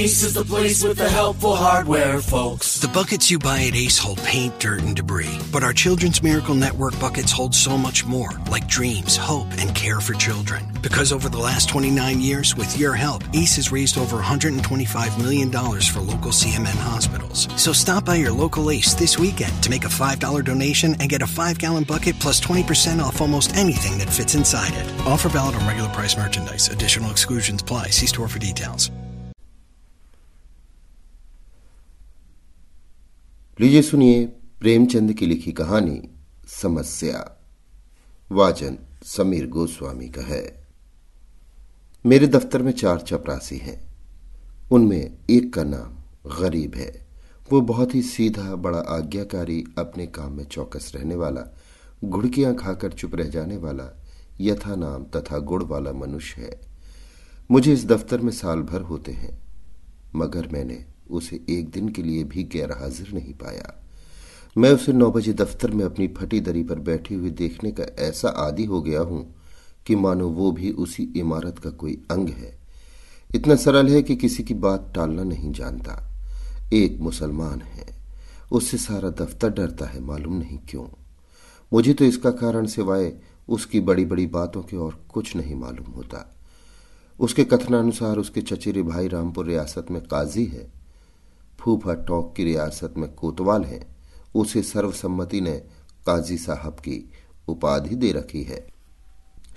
Ace is the place with the helpful hardware, folks. The buckets you buy at Ace hold paint, dirt, and debris. But our Children's Miracle Network buckets hold so much more, like dreams, hope, and care for children. Because over the last 29 years, with your help, Ace has raised over $125 million for local CMN hospitals. So stop by your local Ace this weekend to make a $5 donation and get a 5 gallon bucket plus 20% off almost anything that fits inside it. Offer valid on regular price merchandise. Additional exclusions apply. See store for details. लीजिए सुनिए प्रेमचंद की लिखी कहानी समस्या वाचन समीर गोस्वामी का है मेरे दफ्तर में चार चपरासी हैं उनमें एक का नाम गरीब है वो बहुत ही सीधा बड़ा आज्ञाकारी अपने काम में चौकस रहने वाला घुड़कियां खाकर चुप रह जाने वाला यथा नाम तथा गुड़ वाला मनुष्य है मुझे इस दफ्तर में साल भर होते हैं मगर मैंने उसे एक दिन के लिए भी गैर हाजिर नहीं पाया मैं उसे नौ बजे दफ्तर में अपनी फटी दरी पर बैठे हुए देखने का ऐसा आदि हो गया हूं कि मानो वो भी उसी इमारत का कोई अंग है इतना सरल है कि किसी की बात टालना नहीं जानता एक मुसलमान है उससे सारा दफ्तर डरता है मालूम नहीं क्यों मुझे तो इसका कारण सिवाय उसकी बड़ी बड़ी बातों के और कुछ नहीं मालूम होता उसके कथनानुसार उसके चचेरे भाई रामपुर रियासत में काजी है फूफा टोंक की रियासत में कोतवाल है उसे सर्वसम्मति ने काजी साहब की उपाधि दे रखी है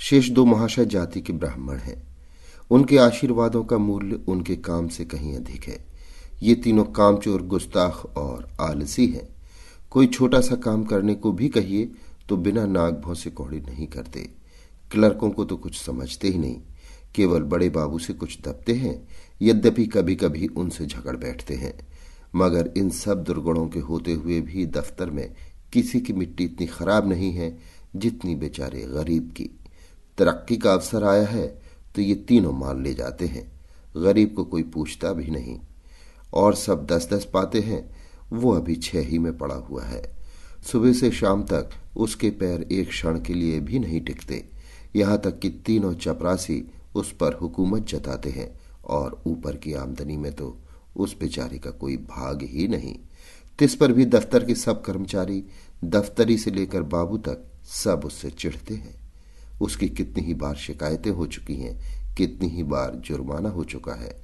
शेष दो महाशय जाति के ब्राह्मण हैं उनके आशीर्वादों का मूल्य उनके काम से कहीं अधिक है ये तीनों कामचोर गुस्ताख और आलसी हैं कोई छोटा सा काम करने को भी कहिए तो बिना नागभों से कौड़ी नहीं करते क्लर्कों को तो कुछ समझते ही नहीं केवल बड़े बाबू से कुछ दबते हैं यद्यपि कभी कभी उनसे झगड़ बैठते हैं मगर इन सब दुर्गुणों के होते हुए भी दफ्तर में किसी की मिट्टी इतनी खराब नहीं है जितनी बेचारे गरीब की तरक्की का अवसर आया है तो ये तीनों मान ले जाते हैं गरीब को कोई पूछता भी नहीं और सब दस दस पाते हैं वो अभी छह ही में पड़ा हुआ है सुबह से शाम तक उसके पैर एक क्षण के लिए भी नहीं टिकते यहाँ तक कि तीनों चपरासी उस पर हुकूमत जताते हैं और ऊपर की आमदनी में तो उस बेचारे का कोई भाग ही नहीं तिस पर भी दफ्तर के सब कर्मचारी दफ्तरी से लेकर बाबू तक सब उससे चिढ़ते हैं उसकी कितनी ही बार शिकायतें हो चुकी हैं कितनी ही बार जुर्माना हो चुका है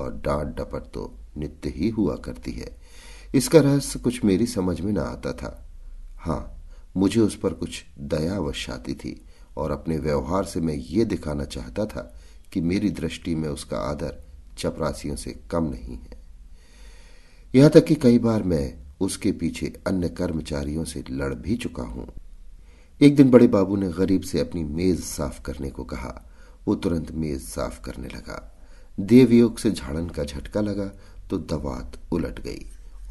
और डांट डपट तो नित्य ही हुआ करती है इसका रहस्य कुछ मेरी समझ में ना आता था हाँ मुझे उस पर कुछ दया अवश्य आती थी और अपने व्यवहार से मैं ये दिखाना चाहता था कि मेरी दृष्टि में उसका आदर चपरासियों से कम नहीं है यहां तक कि कई बार मैं उसके पीछे अन्य कर्मचारियों से लड़ भी चुका हूं एक दिन बड़े बाबू ने गरीब से अपनी मेज साफ करने को कहा वो तुरंत मेज साफ करने लगा देवयोग से झाड़न का झटका लगा तो दवात उलट गई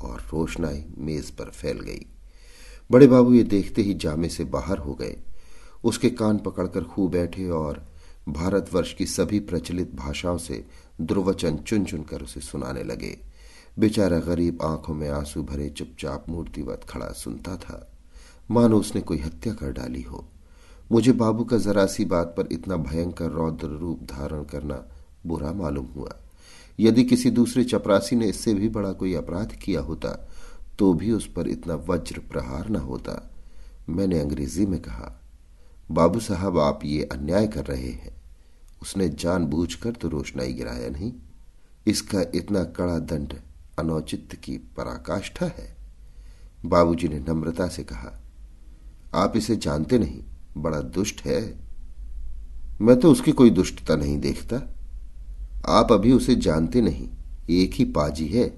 और रोशनाई मेज पर फैल गई बड़े बाबू ये देखते ही जामे से बाहर हो गए उसके कान पकड़कर खूब बैठे और भारतवर्ष की सभी प्रचलित भाषाओं से ध्रुवचन चुन चुन कर उसे सुनाने लगे बेचारा गरीब आंखों में आंसू भरे चुपचाप मूर्तिवत खड़ा सुनता था मानो उसने कोई हत्या कर डाली हो मुझे बाबू का जरा सी बात पर इतना भयंकर रौद्र रूप धारण करना बुरा मालूम हुआ यदि किसी दूसरे चपरासी ने इससे भी बड़ा कोई अपराध किया होता तो भी उस पर इतना वज्र प्रहार न होता मैंने अंग्रेजी में कहा बाबू साहब आप ये अन्याय कर रहे हैं उसने जानबूझकर तो रोशनाई गिराया नहीं इसका इतना कड़ा दंड अनौचित्य की पराकाष्ठा है बाबूजी ने नम्रता से कहा आप इसे जानते नहीं बड़ा दुष्ट है मैं तो उसकी कोई दुष्टता नहीं देखता आप अभी उसे जानते नहीं एक ही पाजी है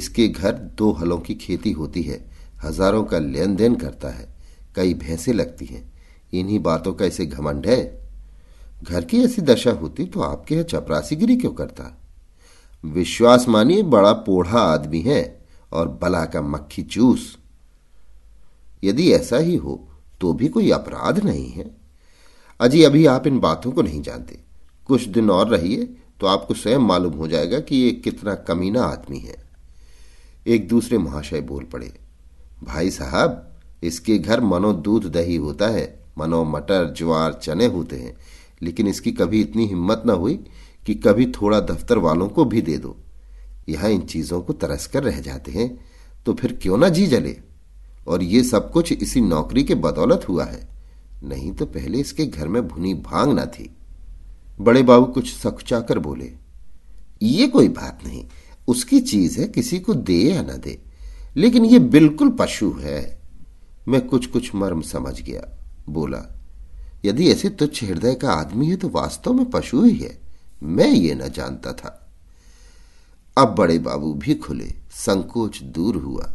इसके घर दो हलों की खेती होती है हजारों का लेन देन करता है कई भैंसे लगती हैं इन्हीं बातों का इसे घमंड है घर की ऐसी दशा होती तो आपके यहाँ चपरासीगिरी क्यों करता विश्वास मानिए बड़ा पोढ़ा आदमी है और बला का मक्खी चूस यदि ऐसा ही हो तो भी कोई अपराध नहीं है अजी अभी आप इन बातों को नहीं जानते कुछ दिन और रहिए तो आपको स्वयं मालूम हो जाएगा कि ये कितना कमीना आदमी है एक दूसरे महाशय बोल पड़े भाई साहब इसके घर मनो दूध दही होता है मनो मटर ज्वार चने होते हैं लेकिन इसकी कभी इतनी हिम्मत न हुई कि कभी थोड़ा दफ्तर वालों को भी दे दो यहां इन चीजों को तरस कर रह जाते हैं तो फिर क्यों ना जी जले और ये सब कुछ इसी नौकरी के बदौलत हुआ है नहीं तो पहले इसके घर में भुनी भांग ना थी बड़े बाबू कुछ सखचा कर बोले ये कोई बात नहीं उसकी चीज है किसी को दे या ना दे लेकिन ये बिल्कुल पशु है मैं कुछ कुछ मर्म समझ गया बोला यदि ऐसे तुच्छ हृदय का आदमी है तो वास्तव में पशु ही है मैं ये न जानता था अब बड़े बाबू भी खुले संकोच दूर हुआ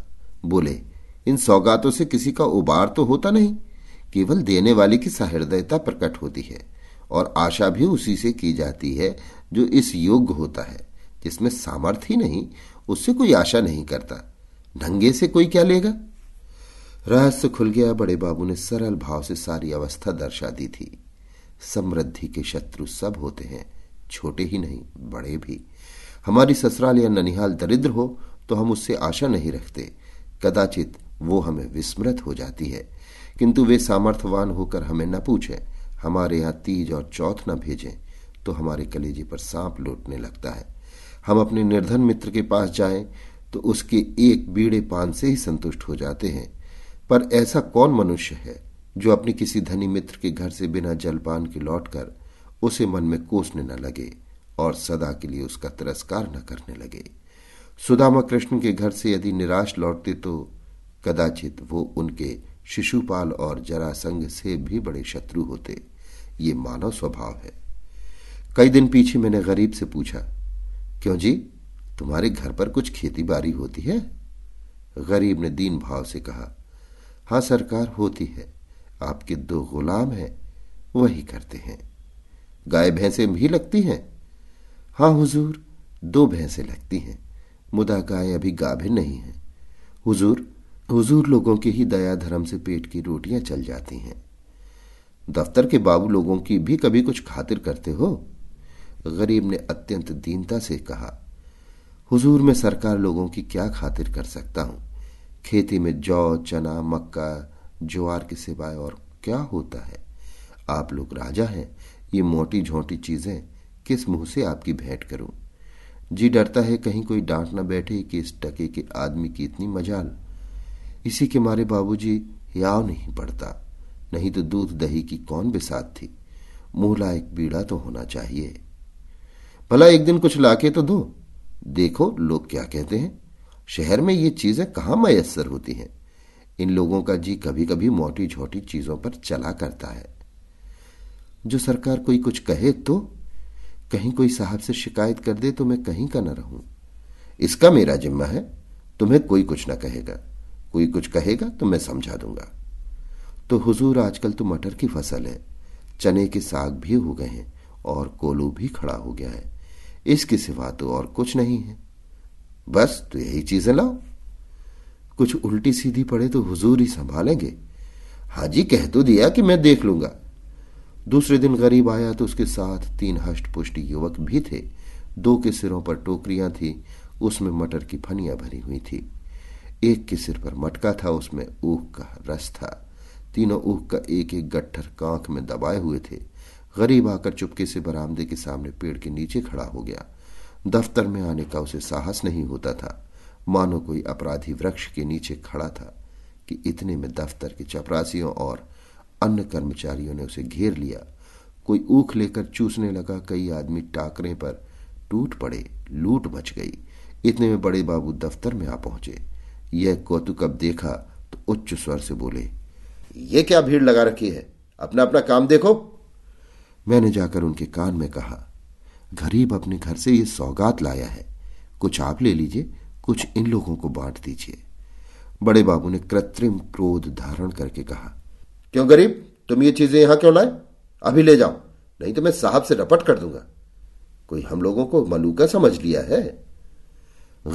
बोले इन सौगातों से किसी का उबार तो होता नहीं केवल देने वाले की सहृदयता प्रकट होती है और आशा भी उसी से की जाती है जो इस योग्य होता है जिसमें सामर्थ्य ही नहीं उससे कोई आशा नहीं करता ढंगे से कोई क्या लेगा रहस्य खुल गया बड़े बाबू ने सरल भाव से सारी अवस्था दर्शा दी थी समृद्धि के शत्रु सब होते हैं छोटे ही नहीं बड़े भी हमारी ससुराल या ननिहाल दरिद्र हो तो हम उससे आशा नहीं रखते कदाचित वो हमें विस्मृत हो जाती है किंतु वे सामर्थ्यवान होकर हमें न पूछे हमारे यहां तीज और चौथ न भेजे तो हमारे कलेजे पर सांप लौटने लगता है हम अपने निर्धन मित्र के पास जाएं तो उसके एक बीड़े पान से ही संतुष्ट हो जाते हैं पर ऐसा कौन मनुष्य है जो अपने किसी धनी मित्र के घर से बिना जलपान के लौटकर उसे मन में कोसने न लगे और सदा के लिए उसका तिरस्कार न करने लगे सुदामा कृष्ण के घर से यदि निराश लौटते तो कदाचित वो उनके शिशुपाल और जरासंग से भी बड़े शत्रु होते ये मानव स्वभाव है कई दिन पीछे मैंने गरीब से पूछा क्यों जी तुम्हारे घर पर कुछ खेती बाड़ी होती है गरीब ने दीन भाव से कहा हाँ सरकार होती है आपके दो गुलाम हैं वही करते हैं गाय भैंसे भी लगती हैं हाँ हुजूर दो भैंसे लगती हैं मुदा गाय अभी गाभिन नहीं है हुजूर हुजूर लोगों के ही दया धर्म से पेट की रोटियां चल जाती हैं दफ्तर के बाबू लोगों की भी कभी कुछ खातिर करते हो गरीब ने अत्यंत दीनता से कहा हुजूर मैं सरकार लोगों की क्या खातिर कर सकता हूं खेती में जौ चना मक्का ज्वार के सिवाय और क्या होता है आप लोग राजा हैं ये मोटी झोंटी चीजें किस मुंह से आपकी भेंट करूं जी डरता है कहीं कोई डांट न बैठे कि इस टके के आदमी की इतनी मजाल इसी के मारे बाबूजी याव नहीं पड़ता नहीं तो दूध दही की कौन बिसात थी मुहला एक बीड़ा तो होना चाहिए भला एक दिन कुछ लाके तो दो देखो लोग क्या कहते हैं शहर में ये चीजें कहाँ मयसर होती हैं इन लोगों का जी कभी कभी मोटी छोटी चीजों पर चला करता है जो सरकार कोई कुछ कहे तो कहीं कोई साहब से शिकायत कर दे तो मैं कहीं का ना रहूं इसका मेरा जिम्मा है तुम्हें कोई कुछ ना कहेगा कोई कुछ कहेगा तो मैं समझा दूंगा तो हुजूर आजकल तो मटर की फसल है चने के साग भी हो गए हैं और कोलू भी खड़ा हो गया है इसके सिवा तो और कुछ नहीं है बस तो यही चीजें लाओ कुछ उल्टी सीधी पड़े तो हुजूर ही संभालेंगे हाजी कह तो दिया कि मैं देख लूंगा दूसरे दिन गरीब आया तो उसके साथ तीन हष्ट पुष्ट युवक भी थे दो के सिरों पर टोकरियां थी उसमें मटर की फनियां भरी हुई थी एक के सिर पर मटका था उसमें ऊख का रस था तीनों ऊख का एक एक गट्ठर कांख में दबाए हुए थे गरीब आकर चुपके से बरामदे के सामने पेड़ के नीचे खड़ा हो गया दफ्तर में आने का उसे साहस नहीं होता था मानो कोई अपराधी वृक्ष के नीचे खड़ा था कि इतने में दफ्तर के चपरासियों और अन्य कर्मचारियों ने उसे घेर लिया कोई ऊख लेकर चूसने लगा कई आदमी टाकरे पर टूट पड़े लूट मच गई इतने में बड़े बाबू दफ्तर में आ पहुंचे यह कौतुक अब देखा तो उच्च स्वर से बोले यह क्या भीड़ लगा रखी है अपना अपना काम देखो मैंने जाकर उनके कान में कहा गरीब अपने घर से ये सौगात लाया है कुछ आप ले लीजिए कुछ इन लोगों को बांट दीजिए बड़े बाबू ने कृत्रिम क्रोध धारण करके कहा क्यों गरीब तुम ये चीजें यहां क्यों लाए अभी ले जाओ नहीं तो मैं साहब से रपट कर दूंगा कोई हम लोगों को मलूका समझ लिया है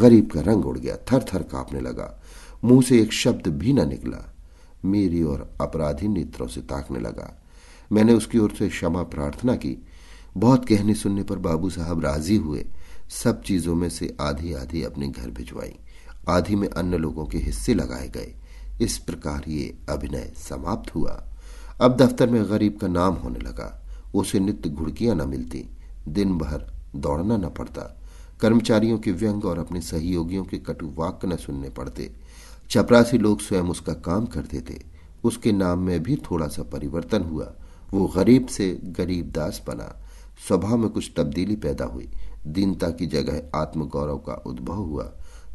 गरीब का रंग उड़ गया थर थर कांपने लगा मुंह से एक शब्द भी न निकला मेरी और अपराधी नेत्रों से ताकने लगा मैंने उसकी ओर से क्षमा प्रार्थना की बहुत कहने सुनने पर बाबू साहब राजी हुए सब चीजों में से आधी आधी अपने घर भिजवाई आधी में अन्य लोगों के हिस्से लगाए गए इस प्रकार ये अभिनय समाप्त हुआ अब दफ्तर में गरीब का नाम होने लगा उसे नित्य घुड़कियां न मिलती दिन भर दौड़ना न पड़ता कर्मचारियों के व्यंग और अपने सहयोगियों के कटु वाक्य न सुनने पड़ते चपरासी लोग स्वयं उसका काम करते थे उसके नाम में भी थोड़ा सा परिवर्तन हुआ वो गरीब से गरीब दास बना स्वभाव में कुछ तब्दीली पैदा हुई दीनता की जगह आत्मगौरव का उद्भव हुआ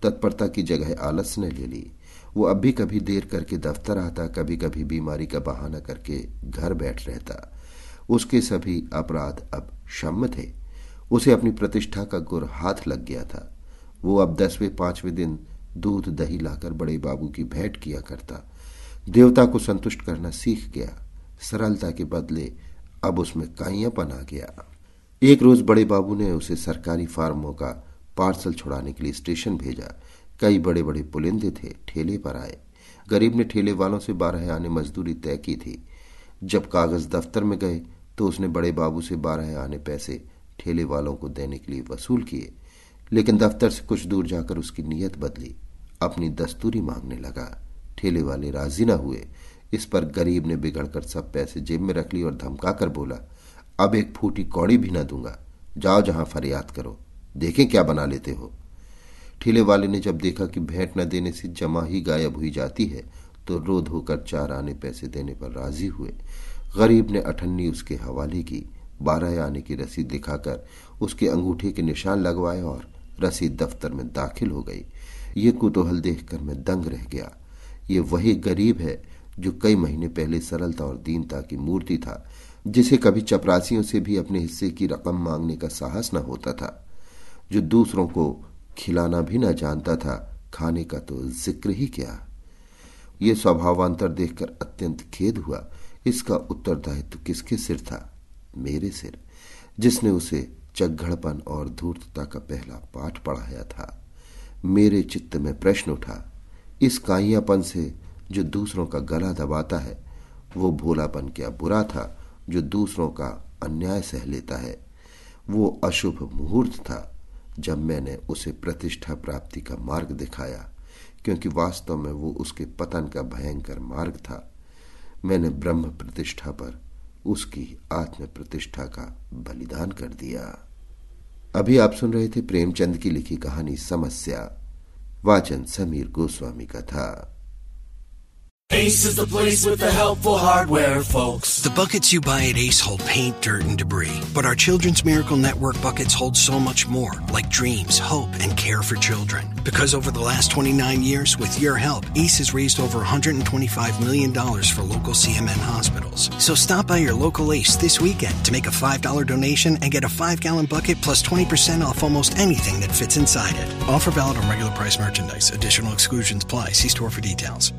तत्परता की जगह आलस्य ने ले ली वो अब भी कभी देर करके दफ्तर आता कभी कभी बीमारी का बहाना करके घर बैठ रहता उसके सभी अपराध अब क्षम थे उसे अपनी प्रतिष्ठा का गुर हाथ लग गया था वो अब दसवें पांचवें दिन दूध दही लाकर बड़े बाबू की भेंट किया करता देवता को संतुष्ट करना सीख गया सरलता के बदले अब उसमें काइयापन आ गया एक रोज बड़े बाबू ने उसे सरकारी फार्मों का पार्सल छुड़ाने के लिए स्टेशन भेजा कई बड़े बड़े पुलिंदे थे ठेले पर आए गरीब ने ठेले वालों से बारह आने मजदूरी तय की थी जब कागज दफ्तर में गए तो उसने बड़े बाबू से बारह आने पैसे ठेले वालों को देने के लिए वसूल किए लेकिन दफ्तर से कुछ दूर जाकर उसकी नीयत बदली अपनी दस्तूरी मांगने लगा ठेले वाले राजी न हुए इस पर गरीब ने बिगड़कर सब पैसे जेब में रख लिए और धमका कर बोला अब एक फूटी कौड़ी भी ना दूंगा जाओ जहां फरियाद करो देखें क्या बना लेते हो ठीले वाले ने जब देखा कि भेंट न देने से जमा ही गायब हुई जाती है तो रो धोकर चार आने पैसे देने पर राजी हुए गरीब ने अठन्नी उसके हवाले की बारह आने की रसीद दिखाकर उसके अंगूठे के निशान लगवाए और रसीद दफ्तर में दाखिल हो गई ये कुतूहल देखकर मैं दंग रह गया ये वही गरीब है जो कई महीने पहले सरलता और दीनता की मूर्ति था जिसे कभी चपरासियों से भी अपने हिस्से की रकम मांगने का साहस न होता था जो दूसरों को खिलाना भी न जानता था खाने का तो जिक्र ही क्या यह स्वभावांतर देखकर अत्यंत खेद हुआ इसका उत्तरदायित्व किसके सिर था मेरे सिर जिसने उसे चगड़पन और धूर्तता का पहला पाठ पढ़ाया था मेरे चित्त में प्रश्न उठा इस काइयापन से जो दूसरों का गला दबाता है वो भोलापन क्या बुरा था जो दूसरों का अन्याय सह लेता है वो अशुभ मुहूर्त था जब मैंने उसे प्रतिष्ठा प्राप्ति का मार्ग दिखाया क्योंकि वास्तव में वो उसके पतन का भयंकर मार्ग था मैंने ब्रह्म प्रतिष्ठा पर उसकी आत्म प्रतिष्ठा का बलिदान कर दिया अभी आप सुन रहे थे प्रेमचंद की लिखी कहानी समस्या वाचन समीर गोस्वामी का था Ace is the place with the helpful hardware, folks. The buckets you buy at Ace hold paint, dirt, and debris. But our Children's Miracle Network buckets hold so much more, like dreams, hope, and care for children. Because over the last 29 years, with your help, Ace has raised over $125 million for local CMN hospitals. So stop by your local Ace this weekend to make a $5 donation and get a 5 gallon bucket plus 20% off almost anything that fits inside it. Offer valid on regular price merchandise. Additional exclusions apply. See store for details.